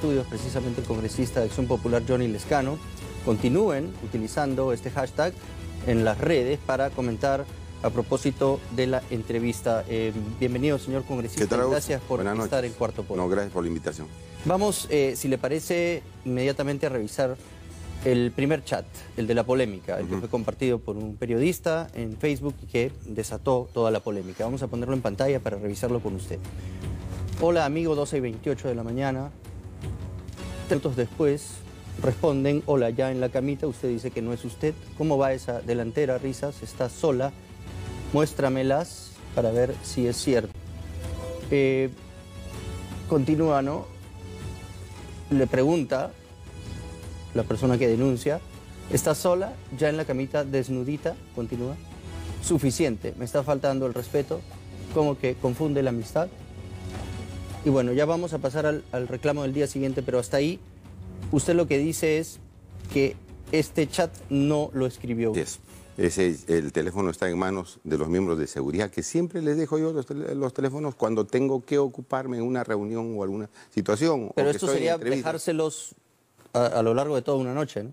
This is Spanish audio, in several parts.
estudios, precisamente el congresista de Acción Popular Johnny Lescano, continúen utilizando este hashtag en las redes para comentar a propósito de la entrevista. Eh, bienvenido, señor congresista. gracias por estar en Cuarto Poder. No, gracias por la invitación. Vamos, eh, si le parece, inmediatamente a revisar el primer chat, el de la polémica, el que fue compartido por un periodista en Facebook que desató toda la polémica. Vamos a ponerlo en pantalla para revisarlo con usted. Hola, amigo, 12 y 28 de la mañana después responden, hola, ya en la camita, usted dice que no es usted. ¿Cómo va esa delantera, risas? ¿Está sola? Muéstramelas para ver si es cierto. Eh, continúa, ¿no? Le pregunta la persona que denuncia, ¿está sola? ¿Ya en la camita, desnudita? Continúa. Suficiente, me está faltando el respeto, como que confunde la amistad. Y bueno, ya vamos a pasar al, reclamo del día siguiente, pero hasta ahí usted lo que dice es que este chat no lo escribió. el teléfono está en manos de los miembros de seguridad, que siempre les dejo yo los, teléfonos cuando tengo que ocuparme en una reunión o alguna situación. Pero esto sería dejárselos a, a, lo largo de toda una noche, ¿no?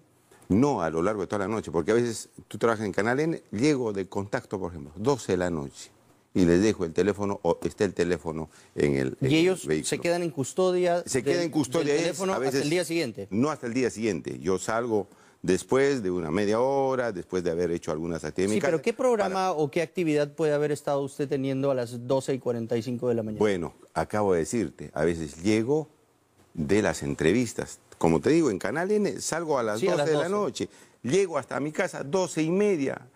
No a lo largo de toda la noche, porque a veces tú trabajas en Canal N, llego de contacto, por ejemplo, 12 de la noche y les dejo el teléfono o está el teléfono en el ¿Y ellos se quedan en custodia? Se quedan en custodia del teléfono a veces, hasta el día siguiente. No hasta el día siguiente. Yo salgo después de una media hora, después de haber hecho algunas actividades. Sí, pero ¿qué programa o qué actividad puede haber estado usted teniendo a las 12 y 45 de la mañana? Bueno, acabo de decirte, a veces llego de las entrevistas. Como te digo, en Canal N salgo a las, de la noche, llego hasta mi casa 12 y media,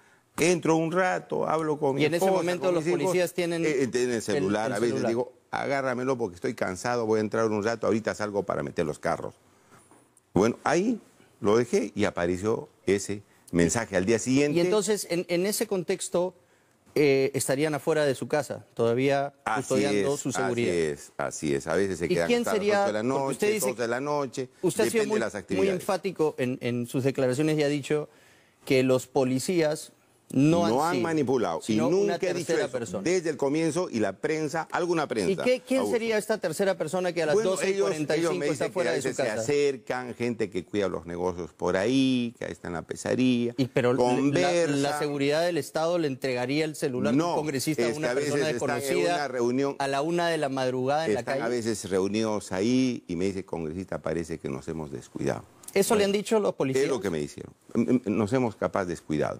entro un rato, hablo con mi Y en ese momento los policías tienen... Tienen eh, el celular, a veces digo, agárramelo porque estoy cansado, voy a entrar un rato, ahorita salgo para meter los carros. Bueno, ahí lo dejé y apareció ese mensaje al día siguiente. Y entonces, en, ese contexto, eh, estarían afuera de su casa, todavía custodiando su seguridad. Así es, así es. A veces se quedan hasta la noche, usted la noche. depende muy, enfático en, en sus declaraciones y ha dicho que los policías no, han, manipulado y nunca he dicho persona. desde el comienzo y la prensa, alguna prensa. ¿Y quién sería esta tercera persona que a las bueno, 12 está de su casa? Se acercan gente que cuida los negocios por ahí, que ahí está en la pesaría. Y pero la, la, seguridad del Estado le entregaría el celular no, un congresista a una persona desconocida reunión, a la una de la madrugada en la calle. Están a veces reunidos ahí y me dice congresista parece que nos hemos descuidado. Eso le han dicho los policías. Es lo que me hicieron. Nos hemos capaz descuidado.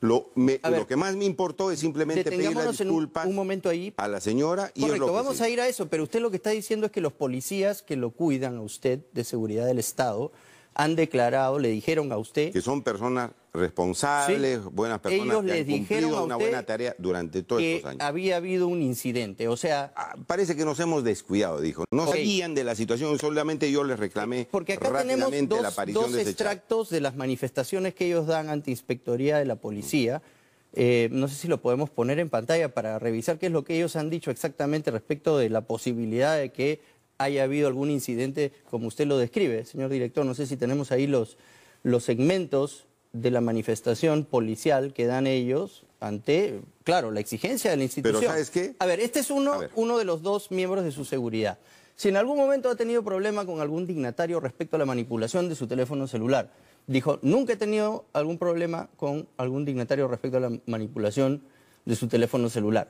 Lo, lo, que más me importó es simplemente pedir la disculpa un, momento ahí. a la señora y Correcto, vamos a ir a eso, pero usted lo que está diciendo es que los policías que lo cuidan a usted de seguridad del Estado han declarado, le dijeron a usted... Que son personas responsables, buenas personas ellos que les han dijeron una buena tarea durante todos estos años. había habido un incidente, o sea... Ah, parece que nos hemos descuidado, dijo. No sabían de la situación, solamente yo les reclamé Porque acá tenemos dos, extractos de las manifestaciones que ellos dan ante Inspectoría de la Policía. Eh, no sé si lo podemos poner en pantalla para revisar qué es lo que ellos han dicho exactamente respecto de la posibilidad de que haya habido algún incidente como usted lo describe, señor director. No sé si tenemos ahí los, los segmentos de la manifestación policial que dan ellos ante, claro, la exigencia de la institución. Pero ¿sabes A ver, este es uno, uno de los dos miembros de su seguridad. Si en algún momento ha tenido problema con algún dignatario respecto a la manipulación de su teléfono celular, dijo, nunca he tenido algún problema con algún dignatario respecto a la manipulación de su teléfono celular.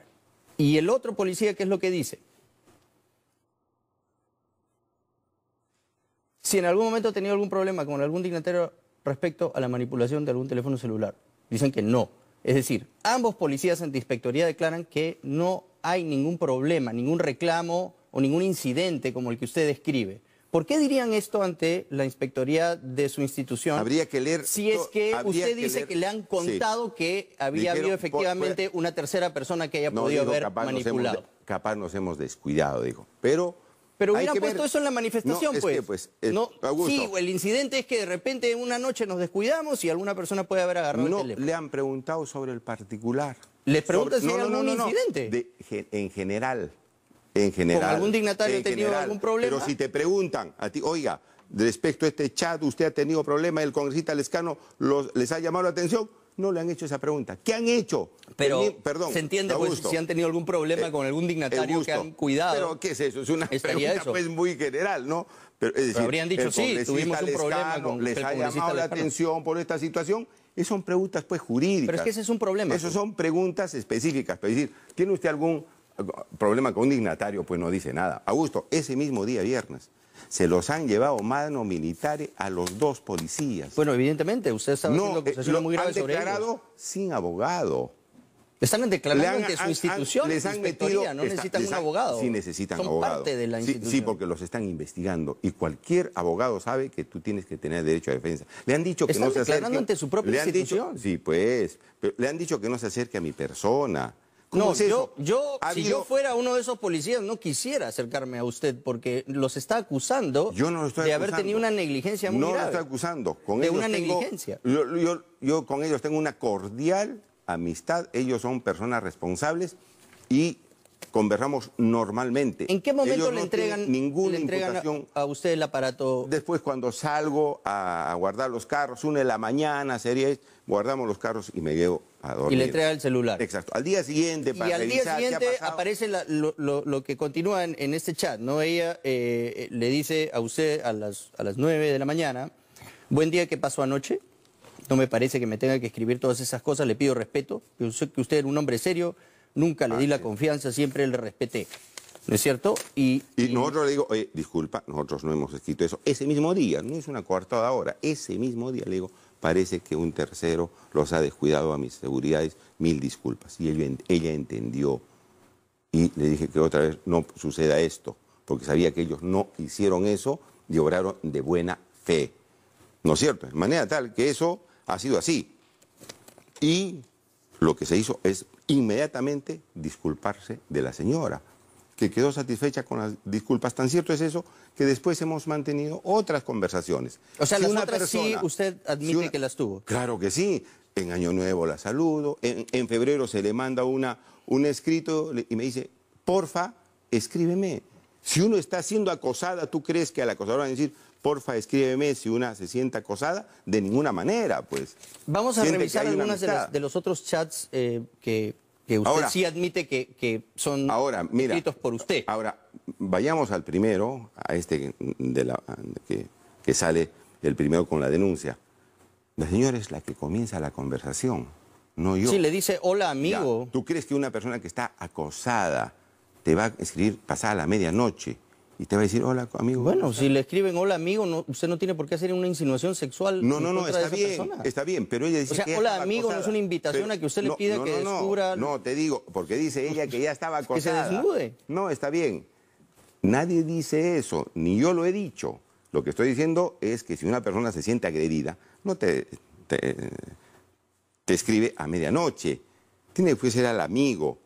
Y el otro policía, ¿qué es lo que dice? si en algún momento ha tenido algún problema con algún dignatario respecto a la manipulación de algún teléfono celular. Dicen que no. Es decir, ambos policías ante inspectoría declaran que no hay ningún problema, ningún reclamo o ningún incidente como el que usted describe. ¿Por qué dirían esto ante la inspectoría de su institución? Habría que leer. Si es que usted dice que le han contado que había habido efectivamente una tercera persona que haya podido haber capaz manipulado. Nos capaz nos hemos descuidado, dijo. Pero pero hubiera puesto eso en la manifestación, pues. Es pues, eh, sí, el incidente es que de repente en una noche nos descuidamos y alguna persona puede haber agarrado no, el teléfono. le han preguntado sobre el particular. Les preguntan si hay algún incidente. en general. En general. algún dignatario ha tenido algún problema? Pero si te preguntan a ti, oiga, respecto a este chat, ¿usted ha tenido problema? ¿El congresista Lescano los, les ha llamado la atención? no le han hecho esa pregunta. ¿Qué han hecho? Pero, perdón, se entiende pues, si han tenido algún problema eh, con algún dignatario que han cuidado. Pero, ¿qué es eso? Es una pregunta Pues, muy general, ¿no? habrían dicho, sí, tuvimos un problema Les ha llamado la atención por esta situación. Esas son preguntas, pues, jurídicas. Pero es que ese es un problema. Esas son preguntas específicas. Pues, es decir, ¿tiene usted algún problema con un dignatario? Pues no dice nada. Augusto, ese mismo día, viernes, se los han llevado mano militares a los dos policías. Bueno, evidentemente, usted está no, que eh, lo muy grave han declarado sin abogado. Están declarando ante su institución, les no necesitan un abogado. Sí necesitan Son abogado. parte de la institución. Sí, porque los están investigando y cualquier abogado sabe que tú tienes que tener derecho a defensa. Le han dicho que no se acerque. Están declarando ante su propia institución. sí, pues, le han dicho que no se acerque a mi persona no, yo, yo si yo fuera uno de esos policías, no quisiera acercarme a usted porque los está acusando de haber tenido una negligencia muy grave. No lo está acusando. Con de ellos una negligencia. yo con ellos tengo una cordial amistad. Ellos son personas responsables y conversamos normalmente. ¿En qué momento le entregan, ninguna a usted el aparato? Después cuando salgo a, guardar los carros, una de la mañana sería, guardamos los carros y me llevo a dormir. Y le entrega el celular. Exacto. Al día siguiente para Y al día siguiente aparece lo, que continúa en, este chat, ¿no? Ella eh, eh, le dice a usted a las, a las 9 de la mañana, buen día, que pasó anoche? No me parece que me tenga que escribir todas esas cosas, le pido respeto, que usted, es un hombre serio, nunca le di la ah, confianza, siempre le respeté. ¿No es cierto? Y, nosotros le digo, oye, disculpa, nosotros no hemos escrito eso. Ese mismo día, no es una coartada ahora, ese mismo día le digo, parece que un tercero los ha descuidado a mis seguridades, mil disculpas. Y ella entendió. Y le dije que otra vez no suceda esto, porque sabía que ellos no hicieron eso y obraron de buena fe. ¿No es cierto? De manera tal que eso ha sido así. Y lo que se hizo es inmediatamente disculparse de la señora, que quedó satisfecha con las disculpas. Tan cierto es eso que después hemos mantenido otras conversaciones. O sea, las otras sí usted admite que las tuvo. Claro que sí. En Año Nuevo la saludo, en, en febrero se le manda una, un escrito y me dice, porfa, escríbeme. Si uno está siendo acosada, ¿tú crees que al acosador va a decir, porfa, escríbeme si una se sienta acosada, de ninguna manera, pues. Vamos a revisar algunos de, los otros chats eh, que, usted sí admite que, son escritos por usted. Ahora, vayamos al primero, a este que, sale el primero con la denuncia. La señora es la que comienza la conversación, no yo. Sí, le dice, hola amigo. ¿Tú crees que una persona que está acosada te va a escribir pasada la medianoche? y te va a decir hola amigo. Bueno, si le escriben hola amigo, usted no tiene por qué hacer una insinuación sexual. No, no, no, está bien, está bien, pero ella dice... O sea, hola amigo no es una invitación a que usted le pida que descubra... No, te digo, porque dice ella que ya estaba acosada. que se desnude. No, está bien. Nadie dice eso, ni yo lo he dicho. Lo que estoy diciendo es que si una persona se siente agredida, no te, te, te escribe a medianoche. Tiene que ser al amigo,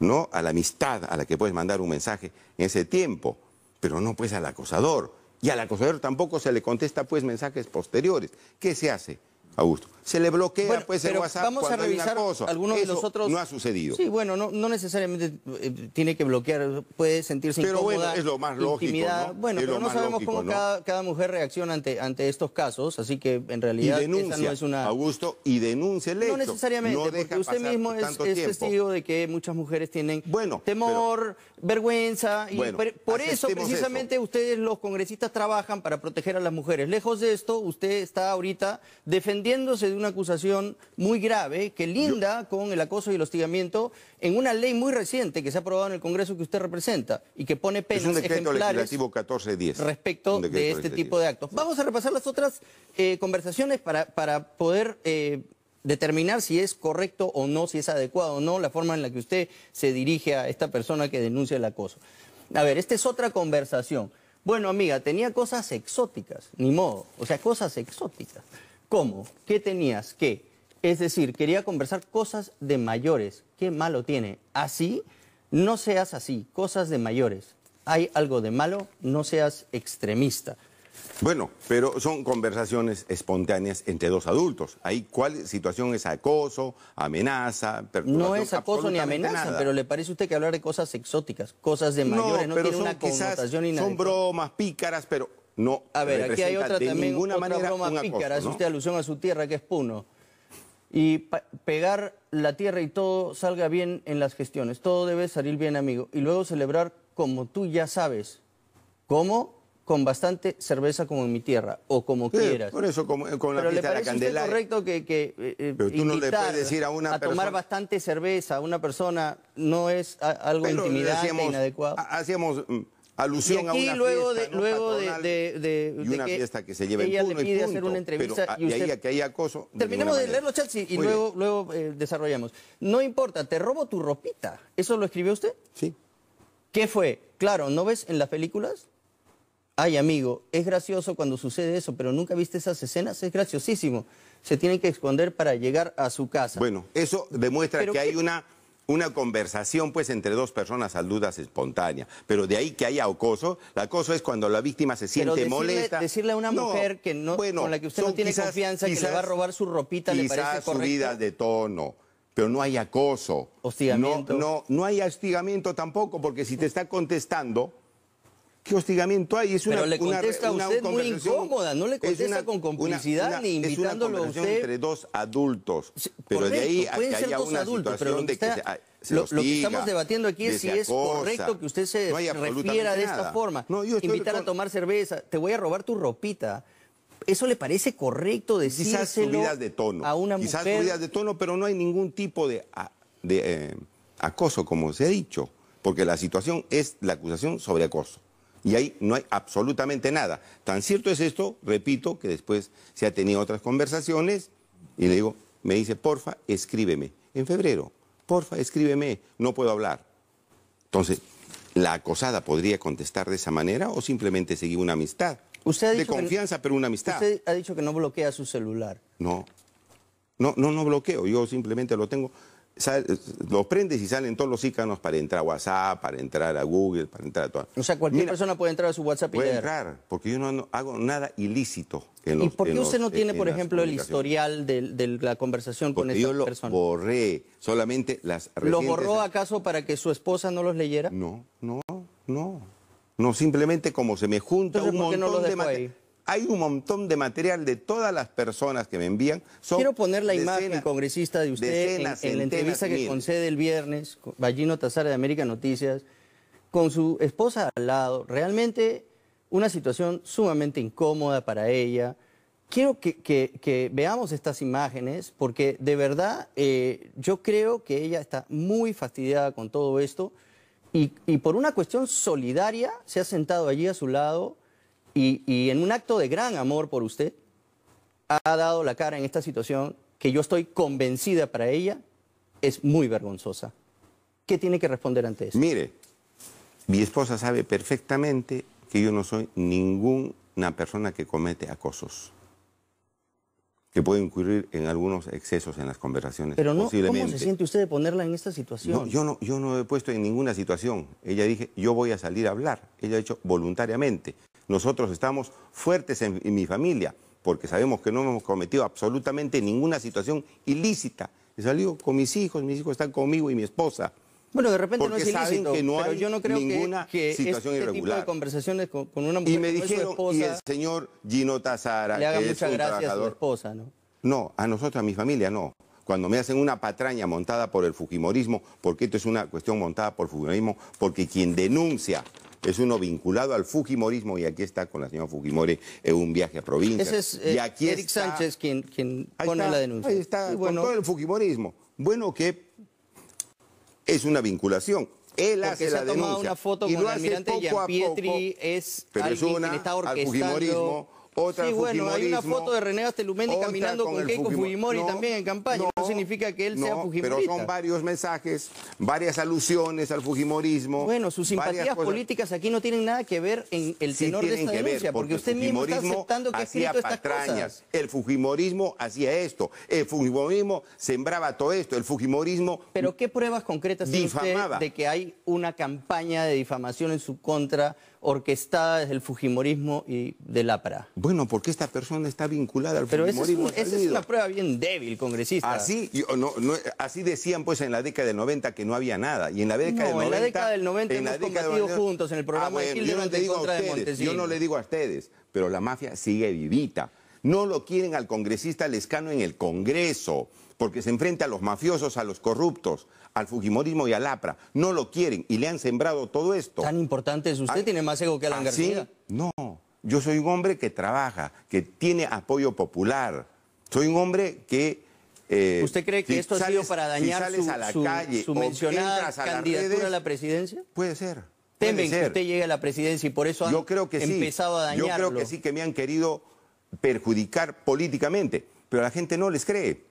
¿no? A la amistad a la que puedes mandar un mensaje en ese tiempo pero no pues al acosador. Y al acosador tampoco se le contesta pues mensajes posteriores. ¿Qué se hace? Augusto. Se le bloquea pues el WhatsApp vamos a revisar algunos de los otros no ha sucedido. Sí, bueno, no, necesariamente eh, tiene que bloquear, puede sentirse pero incómoda. Pero bueno, es lo más lógico, ¿no? Bueno, no sabemos cómo Cada, mujer reacciona ante, ante estos casos, así que en realidad no es una Augusto y denuncia No necesariamente, porque usted mismo es, testigo de que muchas mujeres tienen temor, vergüenza y por, eso precisamente ustedes los congresistas trabajan para proteger a las mujeres. Lejos de esto, usted está ahorita defendiendo de una acusación muy grave que linda con el acoso y el hostigamiento en una ley muy reciente que se ha aprobado en el Congreso que usted representa y que pone penas un ejemplares legislativo 1410. respecto de este tipo de actos. Vamos a repasar las otras eh, conversaciones para, para poder... Eh, determinar si es correcto o no, si es adecuado o no la forma en la que usted se dirige a esta persona que denuncia el acoso. A ver, esta es otra conversación. Bueno, amiga, tenía cosas exóticas, ni modo, o sea, cosas exóticas. ¿Cómo? ¿Qué tenías? ¿Qué? Es decir, quería conversar cosas de mayores. ¿Qué malo tiene? Así, no seas así, cosas de mayores. Hay algo de malo, no seas extremista. Bueno, pero son conversaciones espontáneas entre dos adultos. Ahí cuál situación es acoso, amenaza, No es acoso ni amenaza, pero le parece a usted que hablar de cosas exóticas, cosas de mayores, no, tiene son, una connotación Son bromas, pícaras, pero no A ver, aquí hay otra también, una broma pícara, hace usted alusión a su tierra que es Puno. Y pegar la tierra y todo salga bien en las gestiones, todo debe salir bien, amigo. Y luego celebrar como tú ya sabes, ¿cómo? Con bastante cerveza como en mi tierra, o como quieras. Por eso, eh, con la Pero correcto que, eh, eh, decir a tomar bastante cerveza a una persona no es algo intimidante inadecuado. Hacíamos... Mm, alusión a una luego fiesta, de, y una que fiesta que se lleva en y hacer una entrevista pero, y ahí, hay acoso. Terminemos de, leerlo, Chelsea, y luego, luego eh, desarrollamos. No importa, te robo tu ropita. ¿Eso lo escribió usted? Sí. ¿Qué fue? Claro, ¿no ves en las películas? Ay, amigo, es gracioso cuando sucede eso, pero nunca viste esas escenas, es graciosísimo. Se tienen que esconder para llegar a su casa. Bueno, eso demuestra que hay una una conversación pues entre dos personas al dudas espontánea. Pero de ahí que haya acoso, el acoso es cuando la víctima se siente decirle, molesta. Decirle a una mujer que no, con la que usted no tiene confianza, que le va a robar su ropita, le parece correcto. de tono pero no hay acoso. Hostigamiento. No, no, no hay hostigamiento tampoco, porque si te está contestando, ¿Qué hostigamiento hay? Es una, Pero le contesta una, usted muy incómoda, no le contesta con complicidad ni invitándolo usted. entre dos adultos. pero de ahí a que haya una adultos, pero lo que, se, se lo, lo, que estamos debatiendo aquí es si es correcto que usted se refiera de esta forma. No, Invitar a tomar cerveza, te voy a robar tu ropita. ¿Eso le parece correcto decírselo Quizás subidas de tono, a una quizás mujer? Quizás subidas de tono, pero no hay ningún tipo de, eh, acoso, como se ha dicho. Porque la situación es la acusación sobre acoso. Y ahí no hay absolutamente nada. Tan cierto es esto, repito, que después se ha tenido otras conversaciones y le digo, me dice, porfa, escríbeme. En febrero, porfa, escríbeme, no puedo hablar. Entonces, ¿la acosada podría contestar de esa manera o simplemente seguir una amistad? Usted ha dicho de confianza, pero una amistad. Usted ha dicho que no bloquea su celular. No. No, no, no bloqueo, yo simplemente lo tengo los prendes y salen todos los íconos para entrar a WhatsApp, para entrar a Google, para entrar a todo. O sea, cualquier persona puede entrar a su WhatsApp y Puede entrar, porque yo no, hago nada ilícito. En los, ¿Y por qué usted no tiene, por ejemplo, el historial de, la conversación con esta yo lo borré, solamente las recientes... ¿Lo borró acaso para que su esposa no los leyera? No, no, no. No, simplemente como se me junta un montón de material. Hay un montón de material de todas las personas que me envían. Quiero poner la imagen, congresista, de usted en, la entrevista que concede el viernes, Ballino Tazara de América Noticias, con su esposa al lado. Realmente una situación sumamente incómoda para ella. Quiero que, veamos estas imágenes porque de verdad eh, yo creo que ella está muy fastidiada con todo esto y, y por una cuestión solidaria se ha sentado allí a su lado y, en un acto de gran amor por usted, ha dado la cara en esta situación que yo estoy convencida para ella es muy vergonzosa. ¿Qué tiene que responder ante eso? Mire, mi esposa sabe perfectamente que yo no soy ninguna persona que comete acosos que puede incurrir en algunos excesos en las conversaciones. Pero no, ¿cómo se siente usted de ponerla en esta situación? No, yo no, yo no he puesto en ninguna situación. Ella dije, yo voy a salir a hablar. Ella ha hecho voluntariamente. Nosotros estamos fuertes en, en mi familia porque sabemos que no hemos cometido absolutamente ninguna situación ilícita. He salido con mis hijos, mis hijos están conmigo y mi esposa. Bueno, de pues, repente no es pero yo no creo ninguna que, que este situación este irregular. Tipo de conversaciones con, una mujer y me dijeron, el señor Gino Tazara, le haga que gracias a su esposa, ¿no? No, a nosotros, a mi familia, no. Cuando me hacen una patraña montada por el fujimorismo, porque esto es una cuestión montada por fujimorismo, porque quien denuncia es uno vinculado al Fujimorismo y aquí está con la señora Fujimori en un viaje a provincia. Ese es eh, aquí Eric Sánchez quien, pone la denuncia. está, con todo el Fujimorismo. Bueno que es una vinculación. Él Porque hace se la ha tomado denuncia. una foto con el almirante Pietri es pero alguien es una, quien está orquestando sí, bueno, hay una foto de René Astelumendi caminando con, Keiko Fujimori, también en campaña. No, significa que él sea fujimorista. Pero son varios mensajes, varias alusiones al fujimorismo. Bueno, sus simpatías políticas aquí no tienen nada que ver en el tenor de esta denuncia, porque, usted mismo está aceptando que ha escrito estas cosas. El fujimorismo hacía esto, el fujimorismo sembraba todo esto, el fujimorismo... Pero ¿qué pruebas concretas tiene usted de que hay una campaña de difamación en su contra desde el Fujimorismo y del APRA. Bueno, porque esta persona está vinculada al Fujimorismo. Pero esa, es una prueba bien débil, congresista. Así, decían pues en la década del 90 que no había nada. Y en la década del 90... en la década del 90 hemos combatido juntos en el programa ah, de Gil Yo no le digo a ustedes, pero la mafia sigue vivita. No lo quieren al congresista Lescano en el Congreso, porque se enfrenta a los mafiosos, a los corruptos, al fujimorismo y al APRA. No lo quieren y le han sembrado todo esto. ¿Tan importante es usted? ¿Tiene más ego que Alan ¿ah, García? No, yo soy un hombre que trabaja, que tiene apoyo popular. Soy un hombre que... Eh, ¿Usted cree que esto ha sido para dañar su, a la calle, su mencionada candidatura a la presidencia? Puede ser. Temen que usted llegue a la presidencia y por eso han empezado a dañarlo. Yo creo que sí, que me han querido perjudicar políticamente, pero la gente no les cree.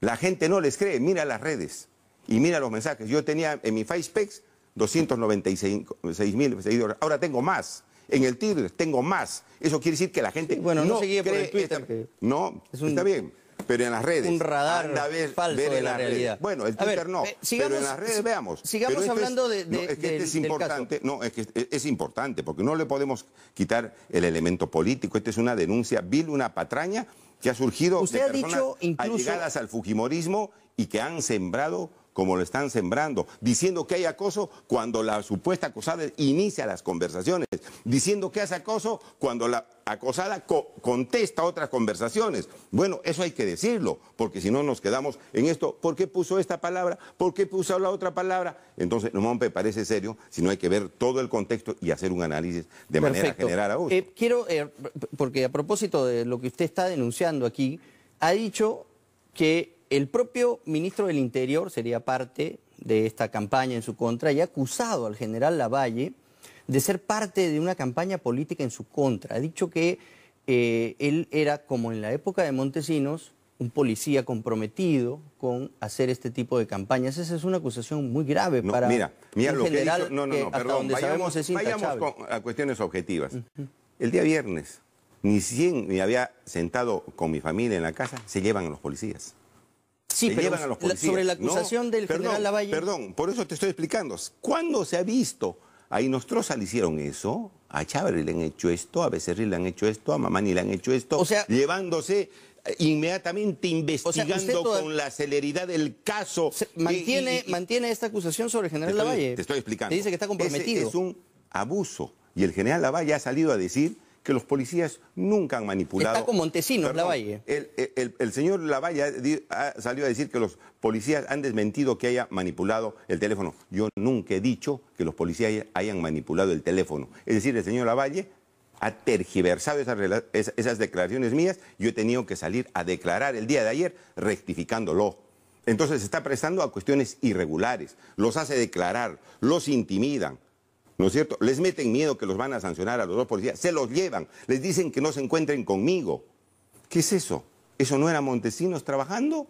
La gente no les cree, mira las redes y mira los mensajes. Yo tenía en mi Facebook 296 mil seguidores, ahora tengo más. En el Twitter tengo más. Eso quiere decir que la gente no, cree No, está bien pero en las redes. Un radar Anda a ver, falso ver en la realidad. Bueno, el Twitter no, eh, sigamos, pero en las redes veamos. Sigamos hablando de, es que este es importante, no, es que es, importante porque no le podemos quitar el elemento político. Esta es una denuncia vil, una patraña que ha surgido Usted de personas dicho incluso... allegadas al fujimorismo y que han sembrado como lo están sembrando, diciendo que hay acoso cuando la supuesta acosada inicia las conversaciones, diciendo que hace acoso cuando la acosada contesta otras conversaciones. Bueno, eso hay que decirlo, porque si no nos quedamos en esto, ¿por qué puso esta palabra? ¿Por qué puso la otra palabra? Entonces, no me parece serio, sino hay que ver todo el contexto y hacer un análisis de manera general a eh, quiero, eh, porque a propósito de lo que usted está denunciando aquí, ha dicho que el propio ministro del Interior sería parte de esta campaña en su contra y ha acusado al general Lavalle de ser parte de una campaña política en su contra. Ha dicho que eh, él era, como en la época de Montesinos, un policía comprometido con hacer este tipo de campañas. Esa es una acusación muy grave para mira, mira lo general que dicho. no, no, no, perdón, vayamos, es a cuestiones objetivas. El día viernes, ni 100 me había sentado con mi familia en la casa, se llevan a los policías. Sí, pero sobre la acusación del general Lavalle. Perdón, por eso te estoy explicando. ¿Cuándo se ha visto? A Inostrosa le hicieron eso, a Chávez le han hecho esto, a Becerril le han hecho esto, a Mamani le han hecho esto, o sea, llevándose eh, inmediatamente investigando con la celeridad del caso. mantiene, mantiene esta acusación sobre el general Lavalle. Te estoy explicando. dice que está comprometido. es un abuso. Y el general Lavalle ha salido a decir que los policías nunca han manipulado. Está con Montesinos, Lavalle. El, señor Lavalle salió a decir que los policías han desmentido que haya manipulado el teléfono. Yo nunca he dicho que los policías hayan manipulado el teléfono. Es decir, el señor Lavalle ha tergiversado esas, esas declaraciones mías. Yo he tenido que salir a declarar el día de ayer rectificándolo. Entonces se está prestando a cuestiones irregulares, los hace declarar, los intimidan, ¿No es cierto? Les meten miedo que los van a sancionar a los dos policías, se los llevan, les dicen que no se encuentren conmigo. ¿Qué es eso? ¿Eso no era Montesinos trabajando?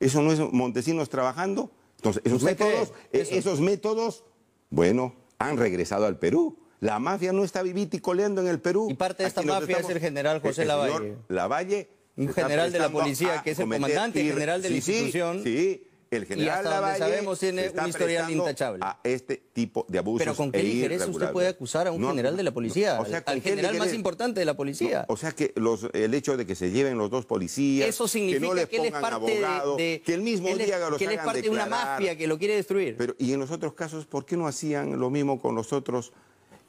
¿Eso no es Montesinos trabajando? Entonces, esos métodos, e, esos métodos, bueno, han regresado al Perú. La mafia no está viviticoleando en el Perú. Y parte de esta mafia es el general José el este Lavalle. Un general de la policía, que es el comandante general de la institución. sí el general sabemos tiene un intachable. A este tipo de abusos. Pero con qué e usted puede acusar a un general de la policía, al general más importante de la policía. o sea que el hecho de que se lleven los dos policías, eso significa que les que el mismo él es, parte de una mafia que lo quiere destruir. Pero y en los otros casos, ¿por qué no hacían lo mismo con los otros?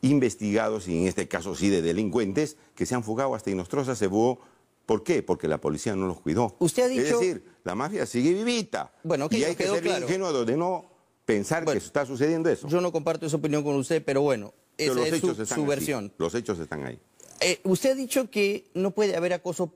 investigados y en este caso sí de delincuentes que se han fugado hasta Inostrosa, Cebú. ¿Por qué? Porque la policía no los cuidó. Usted ha dicho... Es la mafia sigue vivita. Bueno, y hay que ser claro. de no pensar que está sucediendo eso. Yo no comparto esa opinión con usted, pero bueno, esa es su, versión. Los hechos están ahí. Eh, usted ha dicho que no puede haber acoso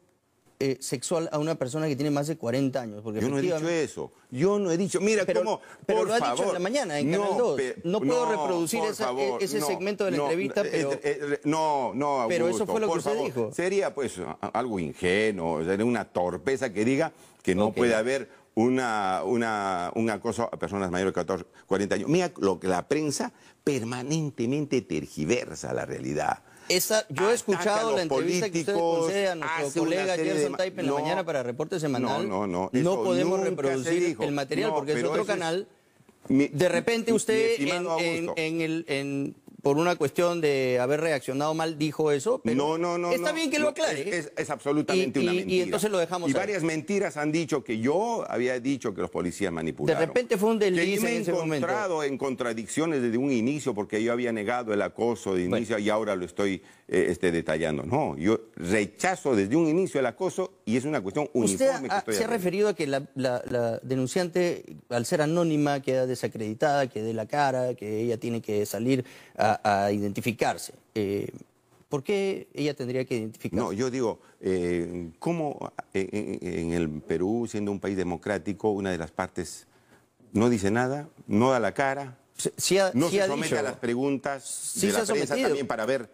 eh, sexual a una persona que tiene más de 40 años. Porque yo no he dicho eso. Yo no he dicho. Mira pero, Pero lo ha dicho en la mañana, en Canal 2. no puedo reproducir eh, ese segmento de la entrevista, eh, pero. no, no, Augusto, Pero eso fue lo que usted dijo. Sería, pues, algo ingenuo, sería una torpeza que diga que no puede haber una, una, un acoso a personas mayores de 14, 40 años. Mira lo que la prensa permanentemente tergiversa la realidad yo he escuchado la entrevista que usted concede a nuestro colega Gerson en la mañana para reporte semanal. No, no, no. No podemos reproducir el material porque es otro canal. de repente usted en, el, en por una cuestión de haber reaccionado mal dijo eso, no, no, no, está bien que lo aclare. Es, absolutamente una mentira. Y entonces lo dejamos. Y varias mentiras han dicho que yo había dicho que los policías manipularon. De repente fue un y me en ese momento. he encontrado en contradicciones desde un inicio porque yo había negado el acoso de inicio y ahora lo estoy eh, este, detallando. No, yo rechazo desde un inicio el acoso y es una cuestión uniforme. Usted se ha referido a que la, denunciante, al ser anónima, queda desacreditada, que dé la cara, que ella tiene que salir a, identificarse. Eh, ¿Por qué ella tendría que identificarse? No, yo digo, eh, ¿cómo eh, en, el Perú, siendo un país democrático, una de las partes no dice nada, no da la cara, no se somete a las preguntas de la prensa también para ver.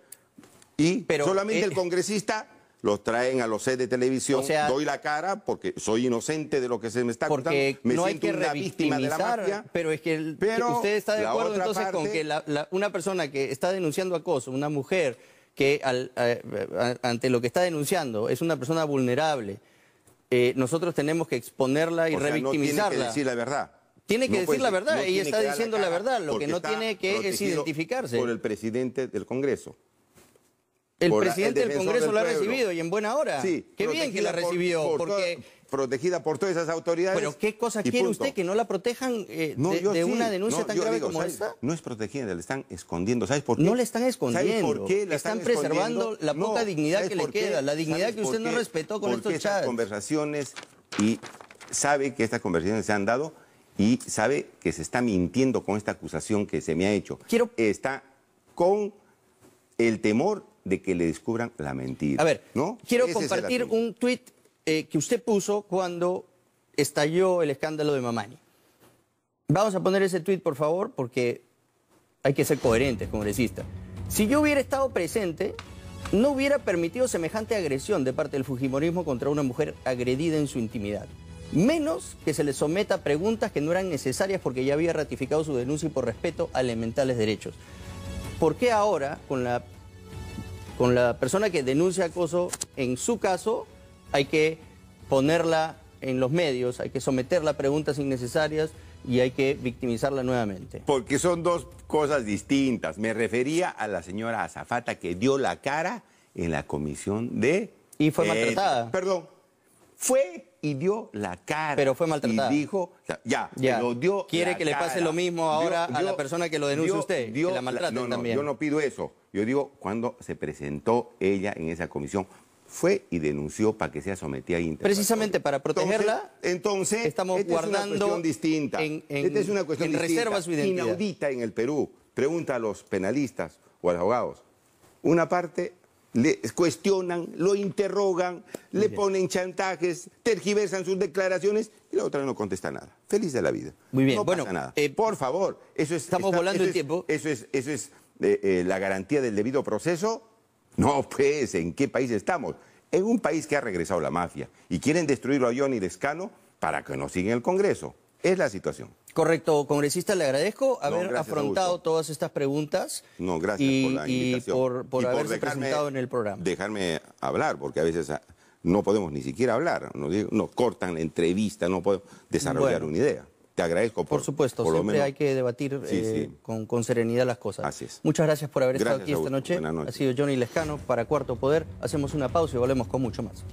Y Pero, solamente el congresista los traen a los sets de televisión, doy la cara porque soy inocente de lo que se me está contando, me siento una víctima de la mafia. Pero es que, usted está de acuerdo entonces con que una persona que está denunciando acoso, una mujer que ante lo que está denunciando es una persona vulnerable, eh, nosotros tenemos que exponerla y revictimizarla. tiene que decir la verdad. Tiene que decir la verdad, ella está diciendo la verdad, lo que no tiene que es identificarse. Por el presidente del Congreso. El presidente del Congreso lo la ha recibido y en buena hora. Sí, qué bien que la recibió, porque... protegida por todas esas autoridades. Pero ¿qué cosa quiere usted? ¿Que no la protejan eh, de, una denuncia tan grave como esta? No es protegida, la están escondiendo. ¿Sabes por qué? No la están escondiendo. la están, están preservando la poca dignidad que le queda, la dignidad que usted no respetó con estos chats. conversaciones y sabe que estas conversaciones se han dado y sabe que se está mintiendo con esta acusación que se me ha hecho. Quiero... Está con el temor de que le descubran la mentira. A ver, ¿no? quiero compartir un tuit eh, que usted puso cuando estalló el escándalo de Mamani. Vamos a poner ese tuit, por favor, porque hay que ser coherentes, congresista. Si yo hubiera estado presente, no hubiera permitido semejante agresión de parte del Fujimorismo contra una mujer agredida en su intimidad. Menos que se le someta a preguntas que no eran necesarias porque ya había ratificado su denuncia y por respeto a elementales derechos. ¿Por qué ahora, con la con la persona que denuncia acoso, en su caso hay que ponerla en los medios, hay que someterla a preguntas innecesarias y hay que victimizarla nuevamente. Porque son dos cosas distintas. Me refería a la señora Azafata que dio la cara en la comisión de... Y fue eh, maltratada. perdón, fue y dio la cara. Pero fue maltratado. Y dijo, ya, ya. pero dio. ¿Quiere que le pase lo mismo ahora a la persona que lo denuncia usted? la maltraten también. Yo no pido eso. Yo digo, cuando se presentó ella en esa comisión, fue y denunció para que sea sometida a Precisamente para protegerla. Entonces, estamos guardando. Es una cuestión distinta. En, esta es una cuestión Inaudita en el Perú. Pregunta a los penalistas o a los abogados. Una parte le cuestionan, lo interrogan, le ponen chantajes, tergiversan sus declaraciones y la otra no contesta nada. Feliz de la vida. Muy bien, no bueno, nada. Eh, Por favor, eso es. Estamos volando el tiempo. Eso es, eso es eh, eh, la garantía del debido proceso. No, pues, ¿en qué país estamos? En un país que ha regresado la mafia y quieren destruirlo a Johnny descano para que no siga en el Congreso es la situación. Correcto, congresista, le agradezco haber afrontado todas estas preguntas. No, gracias por la invitación. Y por, haberse presentado en el programa. Dejarme hablar, porque a veces ah, no podemos ni siquiera hablar. Nos, cortan la entrevista, no puedo desarrollar una idea. Te agradezco por Por supuesto, siempre hay que debatir eh, Con, serenidad las cosas. Así es. Muchas gracias por haber estado aquí esta noche. noche. Ha sido Johnny Lescano para Cuarto Poder. Hacemos una pausa y volvemos con mucho más.